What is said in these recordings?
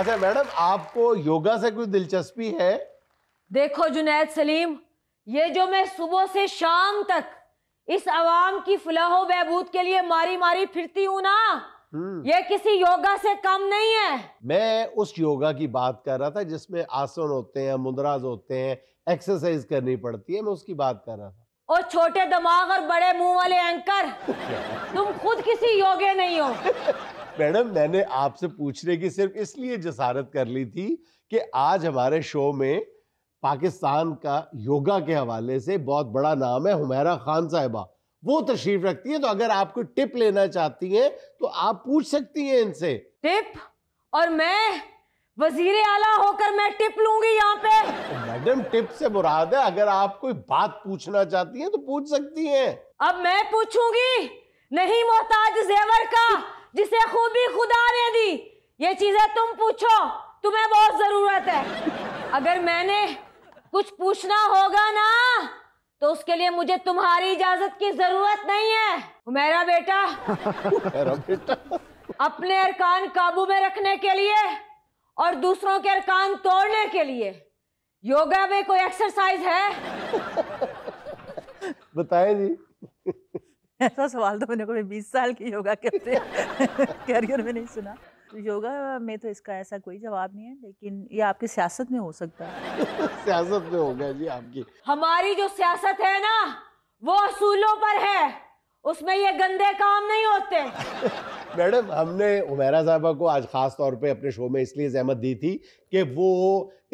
अच्छा मैडम आपको योगा से कुछ दिलचस्पी है देखो जुनैद सलीम ये जो मैं सुबह से शाम तक इस आवाम की फलाहो बहबूद के लिए मारी मारी फिरती हूँ ना हम्म। ये किसी योगा से कम नहीं है मैं उस योगा की बात कर रहा था जिसमें आसन होते हैं मुद्राज होते हैं एक्सरसाइज करनी पड़ती है मैं उसकी बात कर रहा था और छोटे दिमाग और बड़े मुंह वाले एंकर तुम खुद किसी योगे नहीं हो मैडम मैंने आपसे पूछने की सिर्फ इसलिए जसारत कर ली थी कि आज हमारे शो में पाकिस्तान का योगा के हवाले से बहुत बड़ा नाम है हुमैरा खान साहिबा वो तशरीफ रखती है तो अगर आपको टिप लेना चाहती हैं तो आप पूछ सकती हैं इनसे टिप और मैं वजीर आला होकर मैं टिप लूंगी यहाँ पे मैडम टिप से मुराद है अगर आप कोई बात पूछना चाहती हैं तो पूछ सकती हैं अब मैं पूछूंगी नहीं मोहताज जेवर का जिसे खूबी खुदा ने दी ये चीजें तुम पूछो तुम्हें बहुत जरूरत है अगर मैंने कुछ पूछना होगा ना तो उसके लिए मुझे तुम्हारी इजाजत की जरूरत नहीं है मेरा बेटा मेरा बेटा अपने अरकान काबू में रखने के लिए और दूसरों के अरकान तोड़ने के लिए योगा में कोई एक्सरसाइज है बताए जी ऐसा सवाल तो मैंने कभी 20 साल की योगा के अपने कैरियर में नहीं सुना तो योगा में तो इसका ऐसा कोई जवाब नहीं है लेकिन ये आपकी सियासत में हो सकता है सियासत में होगा जी आपकी हमारी जो सियासत है ना वो असूलों पर है उसमें ये गंदे काम नहीं होते मैडम हमने उमेरा साहबा को आज ख़ास तौर पे अपने शो में इसलिए जहमत दी थी कि वो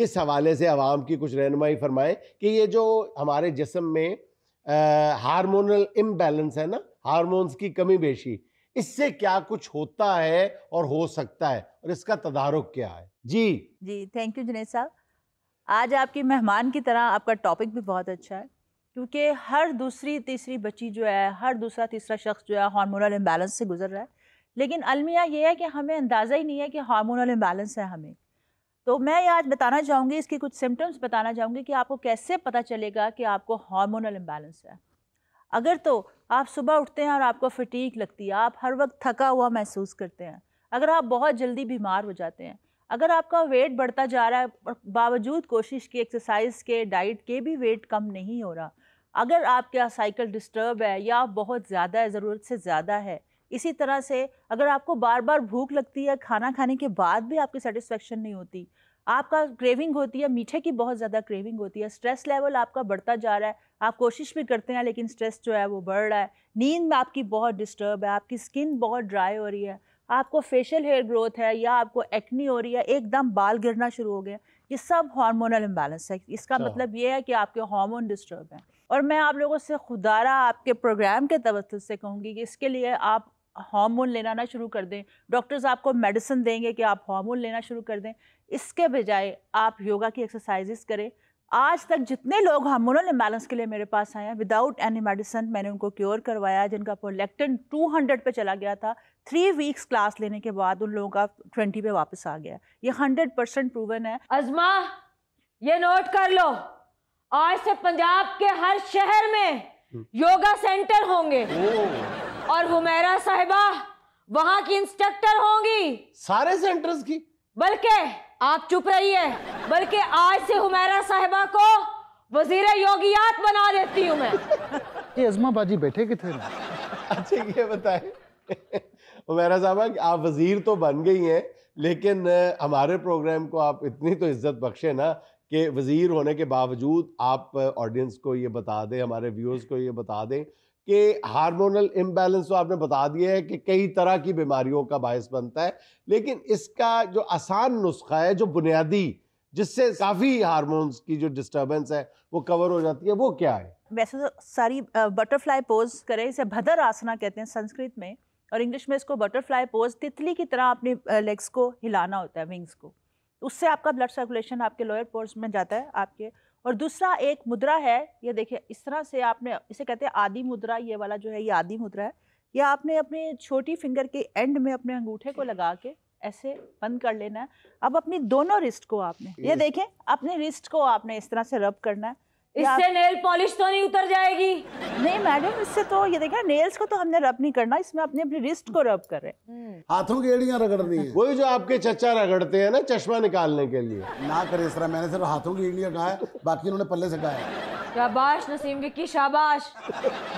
इस हवाले से आवाम की कुछ रहनमाई फरमाएं कि ये जो हमारे जिसम में हार्मोनल इम्बैलेंस है ना हार्मोन्स की कमी बेशी इससे क्या कुछ होता है और हो सकता है और इसका तदारुक क्या है जी जी थैंक यू जुनेद साहब आज आपके मेहमान की तरह आपका टॉपिक भी बहुत अच्छा है क्योंकि हर दूसरी तीसरी बच्ची जो है हर दूसरा तीसरा शख्स जो है हार्मोनल इम्बैलेंस से गुजर रहा है लेकिन अलमिया ये है कि हमें अंदाज़ा ही नहीं है कि हार्मोनल इम्बैलेंस है हमें तो मैं आज बताना चाहूँगी इसके कुछ सिम्टम्स बताना चाहूँगी कि आपको कैसे पता चलेगा कि आपको हार्मोनल इम्बैलेंस है अगर तो आप सुबह उठते हैं और आपको फटीक लगती है आप हर वक्त थका हुआ महसूस करते हैं अगर आप बहुत जल्दी बीमार हो जाते हैं अगर आपका वेट बढ़ता जा रहा है बावजूद कोशिश की एक्सरसाइज के डाइट के भी वेट कम नहीं हो रहा अगर आपका साइकिल डिस्टर्ब है या बहुत ज़्यादा है ज़रूरत से ज़्यादा है इसी तरह से अगर आपको बार बार भूख लगती है खाना खाने के बाद भी आपकी सेटिस्फेक्शन नहीं होती आपका क्रेविंग होती है मीठे की बहुत ज़्यादा क्रेविंग होती है स्ट्रेस लेवल आपका बढ़ता जा रहा है आप कोशिश भी करते हैं लेकिन स्ट्रेस जो है वो बढ़ रहा है नींद में आपकी बहुत डिस्टर्ब है आपकी स्किन बहुत ड्राई हो रही है आपको फेशियल हेयर ग्रोथ है या आपको एक्नी हो रही है एकदम बाल गिरना शुरू हो गया ये सब हार्मोनल इम्बैलेंस है इसका अच्छा। मतलब ये है कि आपके हार्मोन डिस्टर्ब हैं और मैं आप लोगों से खुदारा आपके प्रोग्राम के तवस्त से कहूँगी कि इसके लिए आप हार्मोन लेना ना शुरू कर दें डॉक्टर्स आपको मेडिसिन देंगे कि आप हार्मोन लेना शुरू कर दें इसके बजाय आप योगा की एक्सरसाइजेस करें आज तक जितने लोग हार्मोनल इम्बैलेंस के लिए मेरे पास आए हैं विदाउट एनी मेडिसिन मैंने उनको क्योर करवाया जिनका प्रोलेक्टिन 200 पे चला गया था थ्री वीक्स क्लास लेने के बाद उन लोगों का 20 पे वापस आ गया ये 100 परसेंट प्रूवन है अजमा ये नोट कर लो आज से पंजाब के हर शहर में योगा हम्म। सेंटर होंगे और हुमैरा साहिबा वहाँ की इंस्ट्रक्टर होंगी सारे सेंटर्स की बल्कि आप चुप रहिए बल्कि आज से हुमैरा साहिबा को वजीर योगियात बना देती हूँ मैं ये अजमा बाजी बैठे कि थे अच्छा ये बताए हुमैरा साहबा आप वजीर तो बन गई हैं लेकिन हमारे प्रोग्राम को आप इतनी तो इज्जत बख्शे ना कि वज़ीर होने के बावजूद आप ऑडियंस को ये बता दें हमारे व्यूअर्स को ये बता दें कि हार्मोनल इम्बैलेंस तो आपने बता दिया है कि कई तरह की बीमारियों का बायस बनता है लेकिन इसका जो आसान नुस्खा है जो बुनियादी जिससे काफ़ी हार्मोन्स की जो डिस्टर्बेंस है वो कवर हो जाती है वो क्या है वैसे तो सारी बटरफ्लाई पोज करें इसे भदर आसना कहते हैं संस्कृत में और इंग्लिश में इसको बटरफ्लाई पोज तितली की तरह अपने लेग्स को हिलाना होता है विंग्स को उससे आपका ब्लड सर्कुलेशन आपके लोअर पोर्स में जाता है आपके और दूसरा एक मुद्रा है ये देखिए इस तरह से आपने इसे कहते हैं आदि मुद्रा ये वाला जो है ये आदि मुद्रा है या आपने अपने छोटी फिंगर के एंड में अपने अंगूठे को लगा के ऐसे बंद कर लेना है अब अपनी दोनों रिस्ट को आपने ये देखें अपने रिस्ट को आपने इस तरह से रब करना है इससे नेल पॉलिश तो नहीं उतर जाएगी नहीं मैडम इससे तो ये देखा नेल्स को तो हमने रब नहीं करना इसमें अपने अपनी रिस्ट को रब कर रहे हाथों की एड़ियां रगड़नी है वही जो आपके चचा रगड़ते हैं ना चश्मा निकालने के लिए ना करे इस तरह मैंने सिर्फ हाथों की एड़ियां कहा है बाकी उन्होंने पल्ले से कहा है शाबाश नसीम विक्की शाबाश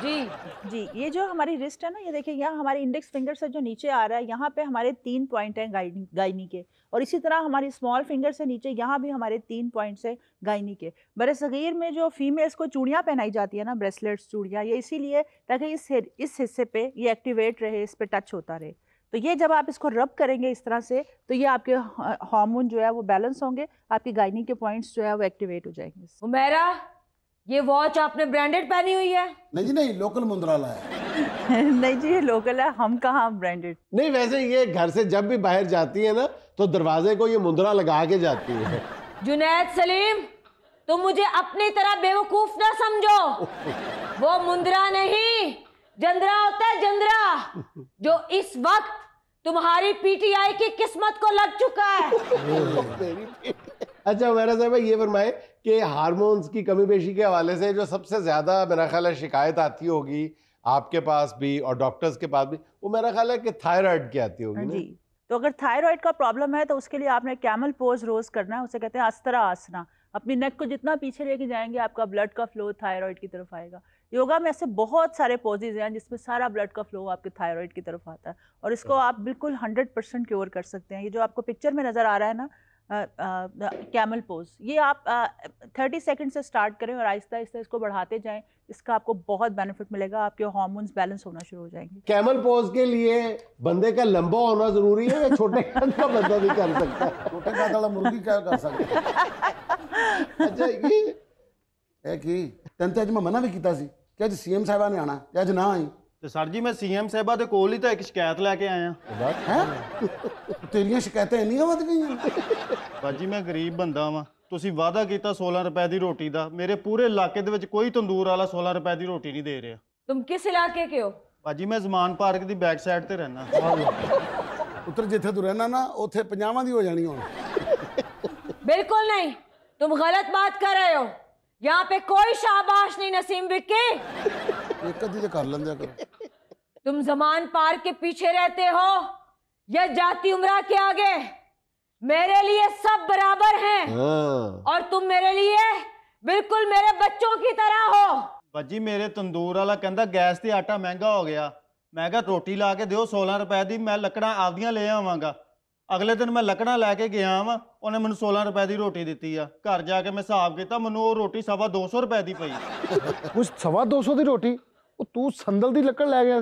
जी जी ये जो हमारी रिस्ट है ना ये देखिए यहाँ हमारे इंडेक्स फिंगर से जो नीचे आ रहा है यहाँ पे हमारे तीन पॉइंट हैं गायनी गाइनी के और इसी तरह हमारी स्मॉल फिंगर से नीचे यहाँ भी हमारे तीन पॉइंट्स हैं गायनी के बरसगीर में जो जो फीमेल्स को चूड़ियाँ पहनाई जाती है ना ब्रेसलेट्स चूड़ियाँ ये इसीलिए ताकि इस इस हिस्से पे ये एक्टिवेट रहे इस पर टच होता रहे तो ये जब आप इसको रब करेंगे इस तरह से तो ये आपके हार्मोन जो है वो बैलेंस होंगे आपकी गायनी के पॉइंट्स जो है वो एक्टिवेट हो जाएंगे उमेरा ये वॉच आपने ब्रांडेड पहनी हुई है नहीं जी नहीं लोकल मुंद्राला है नहीं जी ये लोकल है हम कहा ब्रांडेड नहीं वैसे ये घर से जब भी बाहर जाती है ना तो दरवाजे को ये मुंद्रा लगा के जाती है जुनेद सलीम तो मुझे अपनी तरह बेवकूफ ना समझो वो मुंदरा नहीं जंद्रा होता है जंद्रा जो इस वक्त तुम्हारी पीटीआई की किस्मत को लग चुका है अच्छा मेरा साहब ये फरमाए कि हार्मोन्स की कमी पेशी के हवाले से जो सबसे ज़्यादा मेरा ख्याल है शिकायत आती होगी आपके पास भी और डॉक्टर्स के पास भी वो मेरा ख्याल है कि थायराइड की आती होगी जी तो अगर थायराइड का प्रॉब्लम है तो उसके लिए आपने कैमल पोज रोज करना है उसे कहते हैं अस्तरा आसना अपनी नेक को जितना पीछे लेके जाएंगे आपका ब्लड का फ्लो थायराइड की तरफ आएगा योगा में ऐसे बहुत सारे पोजेज हैं जिसमें सारा ब्लड का फ्लो आपके थायराइड की तरफ आता है और इसको हाँ। आप बिल्कुल हंड्रेड परसेंट क्योर कर सकते हैं ये जो आपको पिक्चर में नज़र आ रहा है ना कैमल पोज ये आप थर्टी सेकेंड से स्टार्ट करें और आहिस्ता आहिस्ता इसको बढ़ाते जाएं इसका आपको बहुत बेनिफिट मिलेगा आपके हॉर्मोन्स बैलेंस होना शुरू हो जाएंगे कैमल पोज के लिए बंदे का लंबा होना जरूरी है या छोटे का बंदा भी कर सकता है छोटे का मुर्गी क्या कर सकता है ਅੱਛਾ ਇਹ ਕੀ ਤੈਨੂੰ ਅੱਜ ਮੈਂ ਮਨਾ ਵੀ ਕੀਤਾ ਸੀ ਕਿ ਅੱਜ ਸੀਐਮ ਸਾਹਿਬਾ ਨੇ ਆਣਾ ਤੇ ਅੱਜ ਨਾ ਆਈ ਤੇ ਸਰ ਜੀ ਮੈਂ ਸੀਐਮ ਸਾਹਿਬਾ ਦੇ ਕੋਲ ਹੀ ਤਾਂ ਇੱਕ ਸ਼ਿਕਾਇਤ ਲੈ ਕੇ ਆਇਆ ਹਾਂ ਤੇਰੀਆਂ ਸ਼ਿਕਾਇਤਾਂ ਇੰਨੀਆਂ ਵੱਧ ਗਈਆਂ ਬਾਜੀ ਮੈਂ ਗਰੀਬ ਬੰਦਾ ਵਾਂ ਤੁਸੀਂ ਵਾਅਦਾ ਕੀਤਾ 16 ਰੁਪਏ ਦੀ ਰੋਟੀ ਦਾ ਮੇਰੇ ਪੂਰੇ ਇਲਾਕੇ ਦੇ ਵਿੱਚ ਕੋਈ ਤੰਦੂਰ ਵਾਲਾ 16 ਰੁਪਏ ਦੀ ਰੋਟੀ ਨਹੀਂ ਦੇ ਰਿਹਾ तुम ਕਿਸ ਇਲਾਕੇ के हो ਬਾਜੀ ਮੈਂ ਜ਼ਮਾਨ ਪਾਰਕ ਦੀ ਬੈਕ ਸਾਈਡ ਤੇ ਰਹਿਣਾ ਪੁੱਤਰ ਜਿੱਥੇ ਤੂੰ ਰਹਿਣਾ ਨਾ ਉੱਥੇ ਪੰਜਾਹਾਂ ਦੀ ਹੋ ਜਾਣੀ ਹੁਣ ਬਿਲਕੁਲ ਨਹੀਂ तुम गलत बात कर रहे हो यहाँ पे कोई शाबाश नहीं नसीम विक्की तो कर तुम जमान पार के पीछे रहते हो या जाति उम्रा के आगे मेरे लिए सब बराबर हैं हाँ। और तुम मेरे लिए बिल्कुल मेरे बच्चों की तरह हो बजी मेरे तंदूर वाला कहता गैस से आटा महंगा हो गया मैं रोटी ला के दो सोलह रुपए की मैं लकड़ा आपदियां ले आवागा अगले दिन मैं लकड़ा लैके गया वा उन्हें मैं सोलह रुपए की रोटी दी है घर जाके मैं हिसाब किया मैं रोटी सवा दो सौ रुपए की पई कुछ सवा दो सौ की रोटी तू संदल की लकड़ लै गया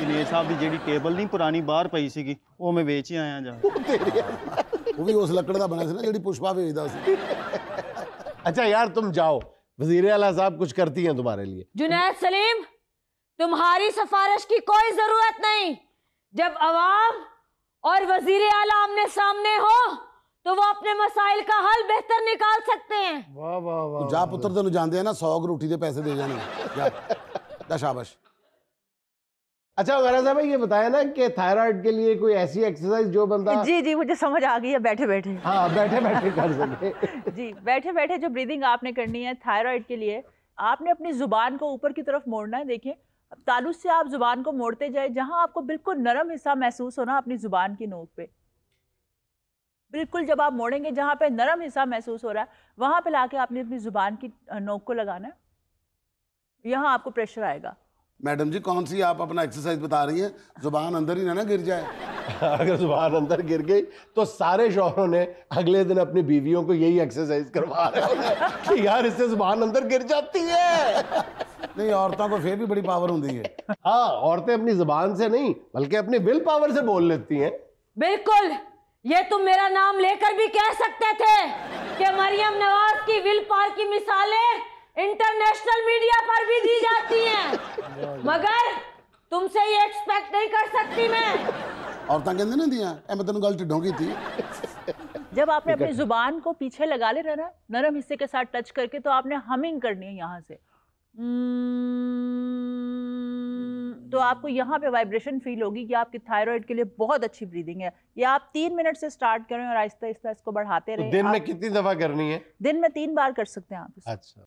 जनेर साहब की जी टेबल नहीं पुरानी बहर पई सी वो मैं वेच ही आया जा वो भी उस लकड़ का बना जी पुष्पा बेचता अच्छा यार तुम जाओ वजीर आला साहब कुछ करती हैं तुम्हारे लिए जुनैद सलीम तुम्हारी सिफारिश की कोई जरूरत नहीं जब आवाम और वजीर आला आमने सामने हो तो वो अपने मसाइल का हल बेहतर निकाल सकते हैं वाह वाह वाह जा पुत्र तेन जानते हैं ना सौ रोटी के पैसे दे जाने ਜਾ अच्छा वगैरह साहब ये बताया ना कि थायराइड के लिए कोई ऐसी एक्सरसाइज जो बंदा जी जी मुझे समझ आ गई है बैठे बैठे हाँ बैठे बैठे कर सके जी बैठे बैठे जो ब्रीदिंग आपने करनी है थायराइड के लिए आपने अपनी जुबान को ऊपर की तरफ मोड़ना है देखिए तालुज से आप ज़ुबान को मोड़ते जाए जहां आपको बिल्कुल नरम हिस्सा महसूस होना अपनी ज़ुबान की नोक पे बिल्कुल जब आप मोड़ेंगे जहां पे नरम हिस्सा महसूस हो रहा है वहां पे लाके आपने अपनी ज़ुबान की नोक को लगाना है यहाँ आपको प्रेशर आएगा मैडम जी कौन सी आप अपना एक्सरसाइज बता रही हैं जुबान अंदर ही ना ना गिर जाए अगर जुबान अंदर गिर गई तो सारे शोहरों ने अगले दिन अपनी बीवियों को यही एक्सरसाइज करवा रहे कि यार इससे जुबान अंदर गिर जाती है नहीं औरतों को फिर भी बड़ी पावर होती है हाँ औरतें अपनी जुबान से नहीं बल्कि अपने विल पावर से बोल लेती हैं बिल्कुल ये तुम मेरा नाम लेकर भी कह सकते थे कि मरियम नवाज की विल पावर की मिसालें इंटरनेशनल मीडिया पर भी दी जाती हैं मगर तुमसे ये एक्सपेक्ट नहीं कर सकती मैं औरतें कहते ना दिया मैं तेन गल ढोंगी थी जब आपने अपनी जुबान को पीछे लगा ले नरम नरम हिस्से के साथ टच करके तो आपने हमिंग करनी है यहाँ से हम्म, तो आपको यहाँ पे वाइब्रेशन फील होगी कि आपकी थायराइड के लिए बहुत अच्छी ब्रीदिंग है ये आप तीन मिनट से स्टार्ट करें और आहिस्ता आहिस्ता इसको बढ़ाते तो रहे दिन में कितनी दफा करनी है दिन में तीन बार कर सकते हैं आप अच्छा